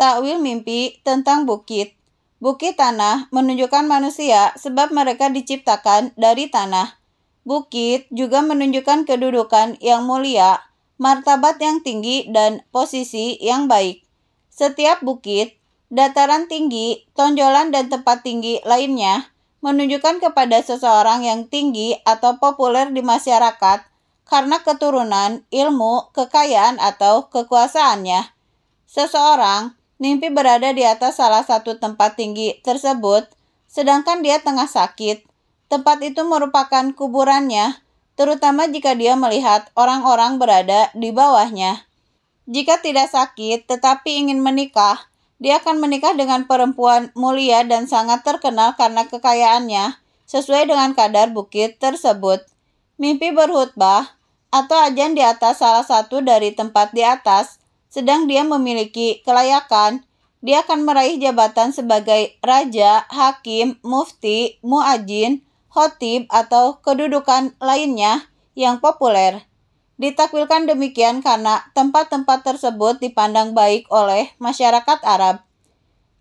Takwil mimpi tentang bukit. Bukit tanah menunjukkan manusia sebab mereka diciptakan dari tanah. Bukit juga menunjukkan kedudukan yang mulia, martabat yang tinggi dan posisi yang baik. Setiap bukit, dataran tinggi, tonjolan dan tempat tinggi lainnya menunjukkan kepada seseorang yang tinggi atau populer di masyarakat karena keturunan, ilmu, kekayaan atau kekuasaannya. Seseorang Nimpi berada di atas salah satu tempat tinggi tersebut, sedangkan dia tengah sakit. Tempat itu merupakan kuburannya, terutama jika dia melihat orang-orang berada di bawahnya. Jika tidak sakit tetapi ingin menikah, dia akan menikah dengan perempuan mulia dan sangat terkenal karena kekayaannya, sesuai dengan kadar bukit tersebut. Mimpi berhutbah atau ajan di atas salah satu dari tempat di atas sedang dia memiliki kelayakan, dia akan meraih jabatan sebagai raja, hakim, mufti, muajin, khotib, atau kedudukan lainnya yang populer. Ditakwilkan demikian karena tempat-tempat tersebut dipandang baik oleh masyarakat Arab.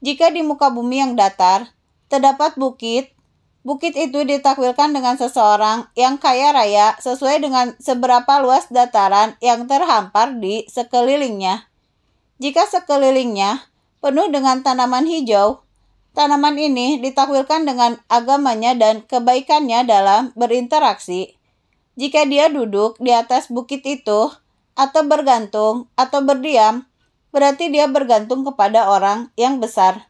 Jika di muka bumi yang datar, terdapat bukit, Bukit itu ditakwilkan dengan seseorang yang kaya raya sesuai dengan seberapa luas dataran yang terhampar di sekelilingnya. Jika sekelilingnya penuh dengan tanaman hijau, tanaman ini ditakwilkan dengan agamanya dan kebaikannya dalam berinteraksi. Jika dia duduk di atas bukit itu, atau bergantung, atau berdiam, berarti dia bergantung kepada orang yang besar.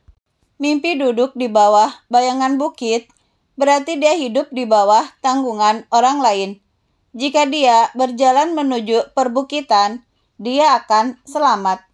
Mimpi duduk di bawah bayangan bukit berarti dia hidup di bawah tanggungan orang lain. Jika dia berjalan menuju perbukitan, dia akan selamat.